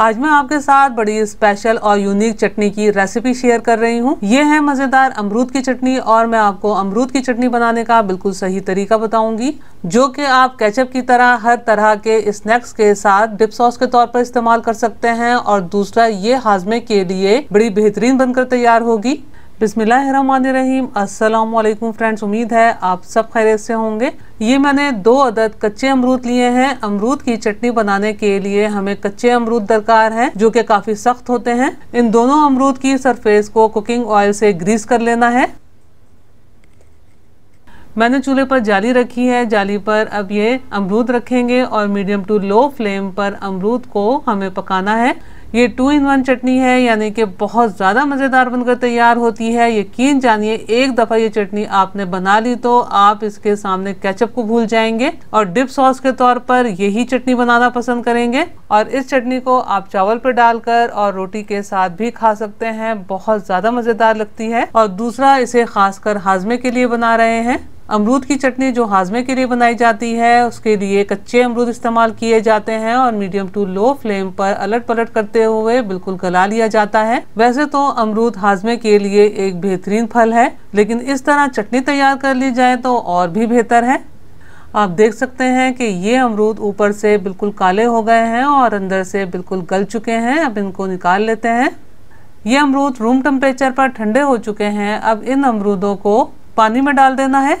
आज मैं आपके साथ बड़ी स्पेशल और यूनिक चटनी की रेसिपी शेयर कर रही हूँ ये है मज़ेदार अमरूद की चटनी और मैं आपको अमरूद की चटनी बनाने का बिल्कुल सही तरीका बताऊंगी जो कि आप केचप की तरह हर तरह के स्नैक्स के साथ डिप सॉस के तौर पर इस्तेमाल कर सकते हैं और दूसरा ये हाजमे के लिए बड़ी बेहतरीन बनकर तैयार होगी बिसमीम असलकुम फ्रेंड्स उम्मीद है आप सब खैरियत से होंगे ये मैंने दो अदद कच्चे अमरूद लिए हैं अमरूद की चटनी बनाने के लिए हमें कच्चे अमरूद दरकार है जो कि काफ़ी सख्त होते हैं इन दोनों अमरूद की सरफेस को कुकिंग ऑयल से ग्रीस कर लेना है मैंने चूल्हे पर जाली रखी है जाली पर अब ये अमरूद रखेंगे और मीडियम टू लो फ्लेम पर अमरूद को हमें पकाना है ये टू इन वन चटनी है यानी कि बहुत ज़्यादा मज़ेदार बनकर तैयार होती है यकीन जानिए एक दफ़ा ये चटनी आपने बना ली तो आप इसके सामने कैचअप को भूल जाएंगे और डिप सॉस के तौर पर यही चटनी बनाना पसंद करेंगे और इस चटनी को आप चावल पर डालकर और रोटी के साथ भी खा सकते हैं बहुत ज़्यादा मज़ेदार लगती है और दूसरा इसे खासकर हाजमे के लिए बना रहे हैं अमरूद की चटनी जो हाजमे के लिए बनाई जाती है उसके लिए कच्चे अमरूद इस्तेमाल किए जाते हैं और मीडियम टू लो फ्लेम पर अलट पलट करते हुए बिल्कुल गला लिया जाता है वैसे तो अमरूद हाजमे के लिए एक बेहतरीन फल है लेकिन इस तरह चटनी तैयार कर ली जाए तो और भी बेहतर है आप देख सकते हैं कि ये अमरूद ऊपर से बिल्कुल काले हो गए हैं और अंदर से बिल्कुल गल चुके हैं अब इनको निकाल लेते हैं ये अमरूद रूम टेम्परेचर पर ठंडे हो चुके हैं अब इन अमरूदों को पानी में डाल देना है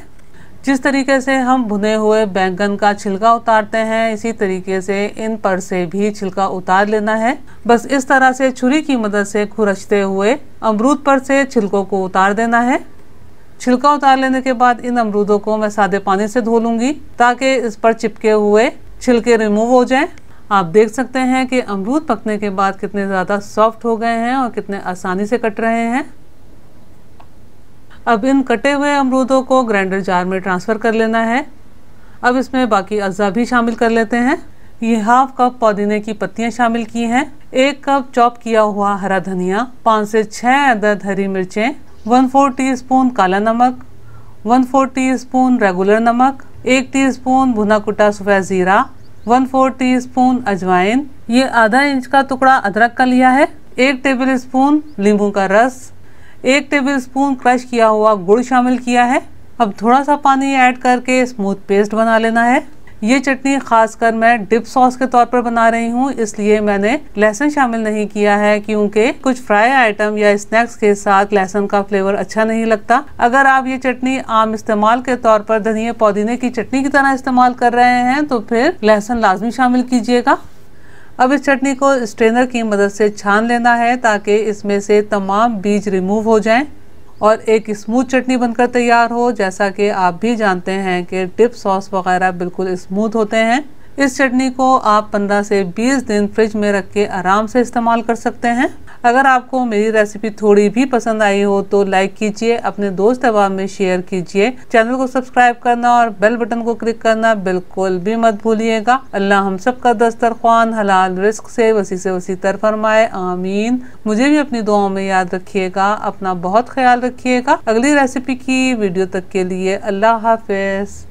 जिस तरीके से हम भुने हुए बैंगन का छिलका उतारते हैं इसी तरीके से इन पर से भी छिलका उतार लेना है बस इस तरह से छुरी की मदद से खुरचते हुए अमरूद पर से छिलकों को उतार देना है छिलका उतार लेने के बाद इन अमरूदों को मैं सादे पानी से धो लूंगी ताकि इस पर चिपके हुए छिलके रिमूव हो जाएं आप देख सकते हैं कि अमरूद पकने के बाद कितने ज़्यादा सॉफ्ट हो गए हैं और कितने आसानी से कट रहे हैं अब इन कटे हुए अमरूदों को ग्राइंडर जार में ट्रांसफ़र कर लेना है अब इसमें बाकी अज्जा भी शामिल कर लेते हैं ये हाफ कप पुदीने की पत्तियां शामिल की हैं एक कप चॉप किया हुआ हरा धनिया पाँच से छः अदद हरी मिर्चें वन फोर टी स्पून काला नमक one four teaspoon regular नमक एक टी स्पून भुना कुटा सफ़ेद ज़ीरा वन फोर टी स्पून अजवाइन ये आधा इंच का टुकड़ा अदरक का लिया है एक टेबल स्पून नींबू का रस एक टेबल स्पून क्रश किया हुआ गुड़ शामिल किया है अब थोड़ा सा पानी ऐड करके स्मूथ पेस्ट बना लेना है ये चटनी खासकर मैं डिप सॉस के तौर पर बना रही हूँ इसलिए मैंने लहसुन शामिल नहीं किया है क्योंकि कुछ फ्राई आइटम या स्नैक्स के साथ लहसुन का फ्लेवर अच्छा नहीं लगता अगर आप ये चटनी आम इस्तेमाल के तौर पर धनिया पुदीने की चटनी की तरह इस्तेमाल कर रहे हैं तो फिर लहसुन लाजमी शामिल कीजिएगा अब इस चटनी को स्ट्रेनर की मदद से छान लेना है ताकि इसमें से तमाम बीज रिमूव हो जाएं और एक स्मूथ चटनी बनकर तैयार हो जैसा कि आप भी जानते हैं कि डिप सॉस वगैरह बिल्कुल स्मूथ होते हैं इस चटनी को आप 15 से 20 दिन फ्रिज में रख के आराम से इस्तेमाल कर सकते हैं अगर आपको मेरी रेसिपी थोड़ी भी पसंद आई हो तो लाइक कीजिए अपने दोस्त अहबाब में शेयर कीजिए चैनल को सब्सक्राइब करना और बेल बटन को क्लिक करना बिल्कुल भी मत भूलिएगा अल्लाह हम सब का दस्तरखान हलाल रिस्क से वसी से वसी तर फरमाए आमीन मुझे भी अपनी दुआओं में याद रखिएगा अपना बहुत ख्याल रखिएगा अगली रेसिपी की वीडियो तक के लिए अल्लाह हाफिज